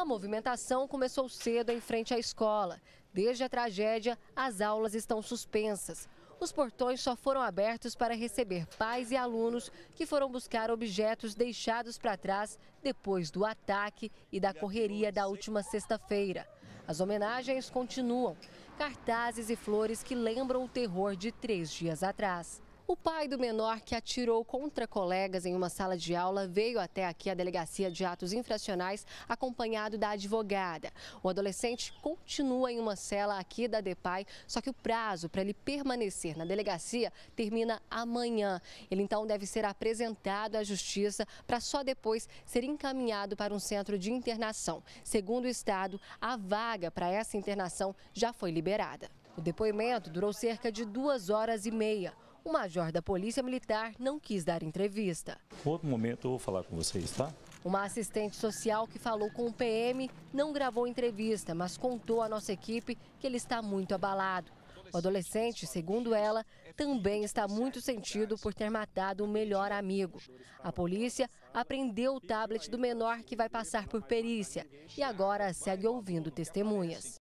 A movimentação começou cedo em frente à escola. Desde a tragédia, as aulas estão suspensas. Os portões só foram abertos para receber pais e alunos que foram buscar objetos deixados para trás depois do ataque e da correria da última sexta-feira. As homenagens continuam. Cartazes e flores que lembram o terror de três dias atrás. O pai do menor que atirou contra colegas em uma sala de aula veio até aqui à delegacia de atos infracionais acompanhado da advogada. O adolescente continua em uma cela aqui da DEPAI, só que o prazo para ele permanecer na delegacia termina amanhã. Ele então deve ser apresentado à justiça para só depois ser encaminhado para um centro de internação. Segundo o Estado, a vaga para essa internação já foi liberada. O depoimento durou cerca de duas horas e meia. O major da Polícia Militar não quis dar entrevista. Outro momento eu vou falar com vocês, tá? Uma assistente social que falou com o PM não gravou entrevista, mas contou à nossa equipe que ele está muito abalado. O adolescente, segundo ela, também está muito sentido por ter matado o melhor amigo. A polícia apreendeu o tablet do menor que vai passar por perícia e agora segue ouvindo testemunhas.